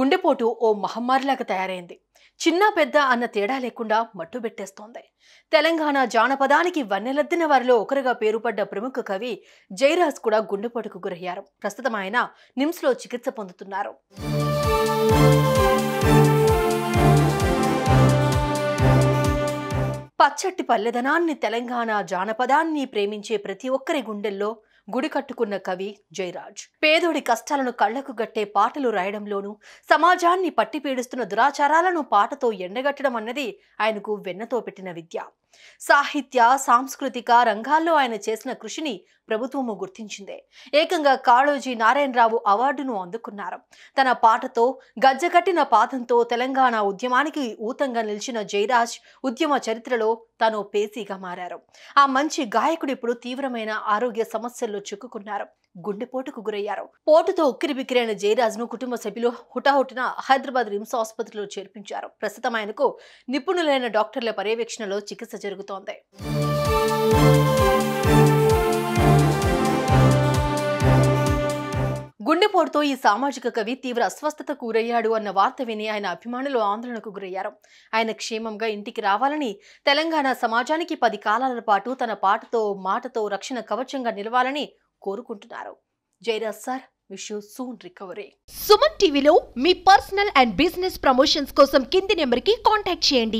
గుండెపోటు ఓ మహమ్మారిలాగా తయారైంది చిన్న పెద్ద అన్న తేడా లేకుండా మట్టు పెట్టేస్తోంది తెలంగాణ జానపదానికి వన్నెలద్దిన వారిలో ఒకరుగా పేరుపడ్డ ప్రముఖ కవి జైరాజ్ కూడా గుండెపోటుకు గురయ్యారు ప్రస్తుతం ఆయన నిమ్స్లో చికిత్స పొందుతున్నారు పచ్చటి పల్లెదనాన్ని తెలంగాణ జానపదాన్ని ప్రేమించే ప్రతి ఒక్కరి గుండెల్లో గుడి కట్టుకున్న కవి జయరాజ్ పేదోడి కష్టాలను కళ్లకు గట్టే పాటలు రాయడంలోనూ సమాజాన్ని పట్టిపీడుస్తున్న దురాచారాలను పాటతో ఎండగట్టడం అన్నది ఆయనకు వెన్నతో పెట్టిన విద్య సాహిత్య సాంస్కృతిక రంగాల్లో ఆయన చేసిన కృషిని ప్రభుత్వము గుర్తించిందే ఏకంగా కాళోజీ నారాయణరావు అవార్డును అందుకున్నారు తన పాటతో గజ్జగట్టిన పాదంతో తెలంగాణ ఉద్యమానికి ఊతంగా నిలిచిన జయరాజ్ ఉద్యమ చరిత్రలో తను పేసీగా మారారు ఆ మంచి గాయకుడు ఇప్పుడు తీవ్రమైన ఆరోగ్య సమస్యల్లో చిక్కుకున్నారు గుండెపోటుకు గురయ్యారు పోటుతో జయరాజ్ ను కుటుంబ సభ్యులు హుటాహుటిన హైదరాబాద్ రిమ్స్ ఆసుపత్రిలో చేర్పించారు ప్రస్తుతం ఆయనకు నిపుణులైన డాక్టర్ల పర్యవేక్షణలో చికిత్స జరుగుతోంది గుండెపోటుతో ఈ సామాజిక కవి తీవ్ర అస్వస్థత కూరయ్యాడు అన్న వార్త విని ఆయన అభిమానులు ఆందోళనకు గురయ్యారు ఆయన క్షేమంగా ఇంటికి రావాలని తెలంగాణ సమాజానికి పది కాలాల పాటు తన పాటతో మాటతో రక్షణ కవచంగా నిలవాలని కోరుకుంటున్నారు Jayaraj sir soon recovery Suman టీవీలో మీ పర్సనల్ అండ్ బిజినెస్ ప్రమోషన్స్ కోసం కింది నెంబర్కి కాంటాక్ట్ చేయండి